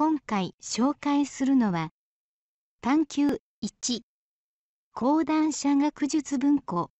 今回紹介するのは、探求1、講談社学術文庫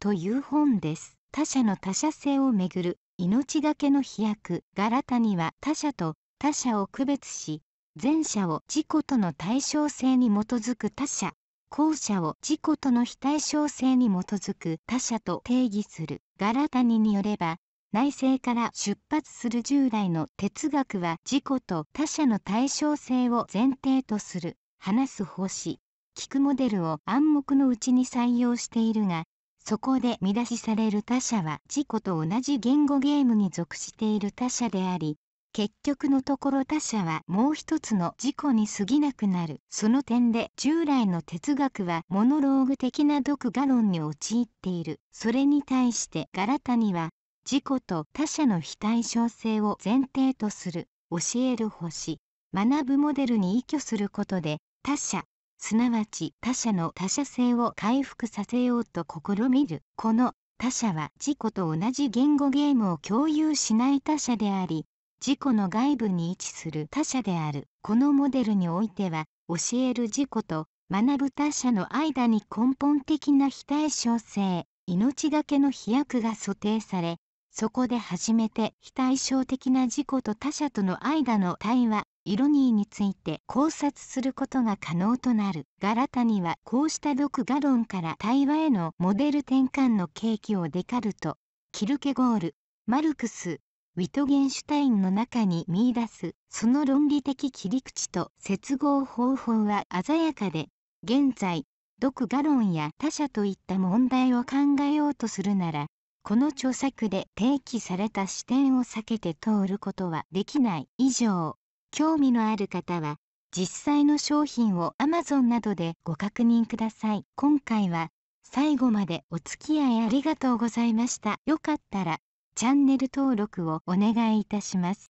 という本です。他者の他者性をめぐる命がけの飛躍ガラタ」には他者と他者を区別し、前者を自己との対称性に基づく他者、後者を自己との非対称性に基づく他者と定義するガラタニによれば、内政から出発する従来の哲学は自己と他者の対称性を前提とする話す方針聞くモデルを暗黙のうちに採用しているがそこで見出しされる他者は自己と同じ言語ゲームに属している他者であり結局のところ他者はもう一つの自己に過ぎなくなるその点で従来の哲学はモノローグ的な読画論に陥っているそれに対してガラタニは自己と他者の非対称性を前提とする教える星学ぶモデルに依拠することで他者すなわち他者の他者性を回復させようと試みるこの他者は自己と同じ言語ゲームを共有しない他者であり自己の外部に位置する他者であるこのモデルにおいては教える自己と学ぶ他者の間に根本的な非対称性命がけの飛躍が想定されそこで初めて非対照的な自己と他者との間の対話イロニーについて考察することが可能となるガラタにはこうした独画論から対話へのモデル転換の契機をデカルトキルケゴールマルクスウィトゲンシュタインの中に見出すその論理的切り口と接合方法は鮮やかで現在独画論や他者といった問題を考えようとするならこの著作で提起された視点を避けて通ることはできない以上、興味のある方は実際の商品を Amazon などでご確認ください。今回は最後までお付き合いありがとうございました。よかったらチャンネル登録をお願いいたします。